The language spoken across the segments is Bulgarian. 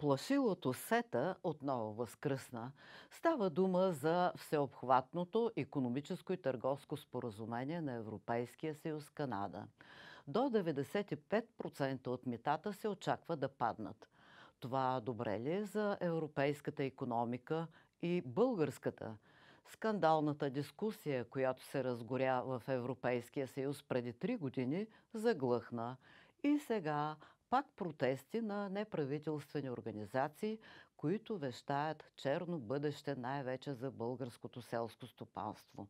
Плашилото сета отново възкръсна. Става дума за всеобхватното економическо и търговско споразумение на Европейския съюз Канада. До 95% от митата се очаква да паднат. Това добре ли е за европейската економика и българската? Скандалната дискусия, която се разгоря в Европейския съюз преди 3 години, заглъхна. И сега пак протести на неправителствени организации, които вещаят черно бъдеще най-вече за българското селско стопанство.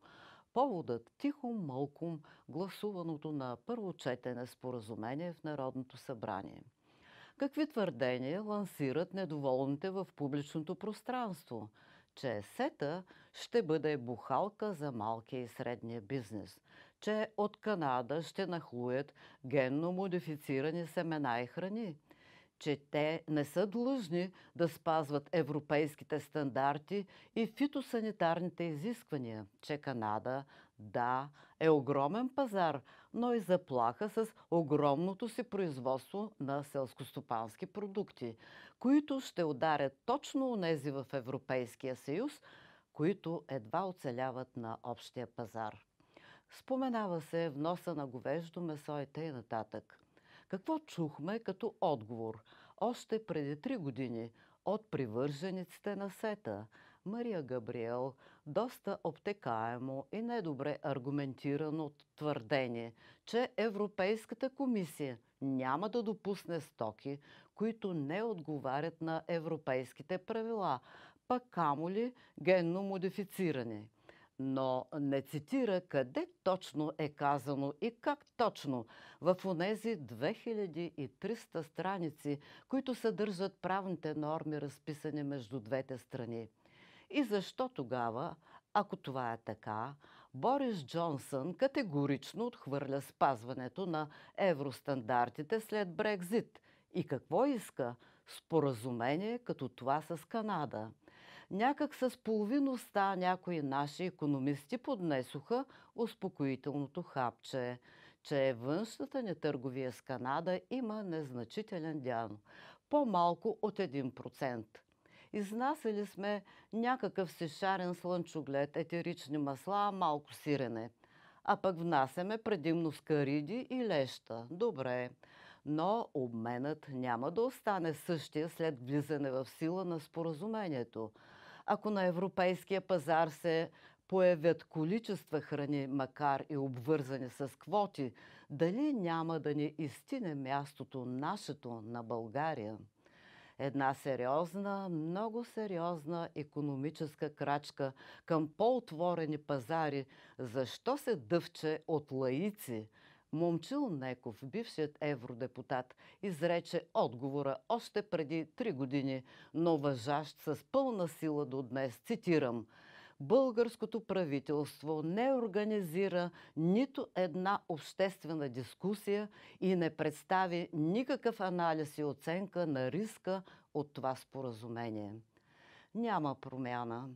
Поводът тихо мълком гласуваното на първо четене споразумение в Народното събрание. Какви твърдения лансират недоволните в публичното пространство? Че СЕТА ще бъде бухалка за малкия и средния бизнес – че от Канада ще нахлуят генно модифицирани семена и храни, че те не са длъжни да спазват европейските стандарти и фитосанитарните изисквания, че Канада, да, е огромен пазар, но и заплаха с огромното си производство на селскостопански продукти, които ще ударят точно у нези в Европейския съюз, които едва оцеляват на общия пазар. Споменава се вноса на говеждо месо и т.н. нататък. Какво чухме като отговор още преди три години от привържениците на сета Мария Габриел доста обтекаемо и недобре аргументирано твърдение, че Европейската комисия няма да допусне стоки, които не отговарят на европейските правила, пък камо ли генно модифицирани – но не цитира къде точно е казано и как точно в онези 2300 страници, които съдържат правните норми, разписани между двете страни. И защо тогава, ако това е така, Борис Джонсън категорично отхвърля спазването на евростандартите след Брекзит и какво иска? Споразумение като това с Канада – Някак с половиността някои наши економисти поднесоха успокоителното хапче, че външната ни търговия с Канада има незначителен дян, по-малко от 1%. Изнасяли сме някакъв шарен слънчоглед, етерични масла, малко сирене. А пък внасяме предимно скариди и леща. Добре. Но обменът няма да остане същия след влизане в сила на споразумението – ако на европейския пазар се появят количества храни, макар и обвързани с квоти, дали няма да ни изтине мястото нашето на България? Една сериозна, много сериозна економическа крачка към по-отворени пазари, защо се дъвче от лаици – Момчил Неков, бившият евродепутат, изрече отговора още преди три години, но въжащ с пълна сила до днес. Цитирам българското правителство не организира нито една обществена дискусия и не представи никакъв анализ и оценка на риска от това споразумение. Няма промяна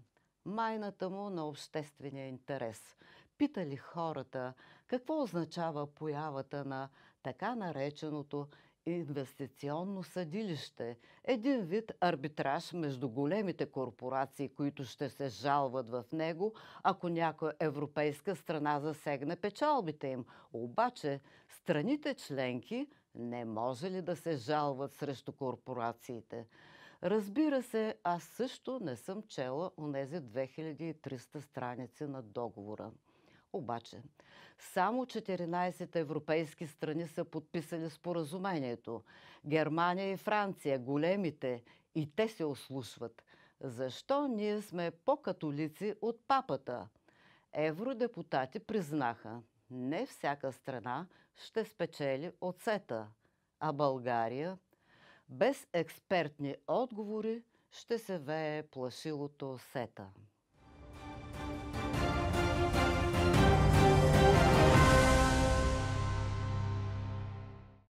майната му на обществения интерес. Питали хората какво означава появата на така нареченото инвестиционно съдилище, един вид арбитраж между големите корпорации, които ще се жалват в него, ако някоя европейска страна засегне печалбите им. Обаче страните членки не може ли да се жалват срещу корпорациите? Разбира се, аз също не съм чела онези 2300 страници на договора. Обаче, само 14 европейски страни са подписали споразумението. Германия и Франция, големите, и те се ослушват. Защо ние сме по-католици от папата? Евродепутати признаха, не всяка страна ще спечели от сета, а България – без експертни отговори ще се вее плашилото сета.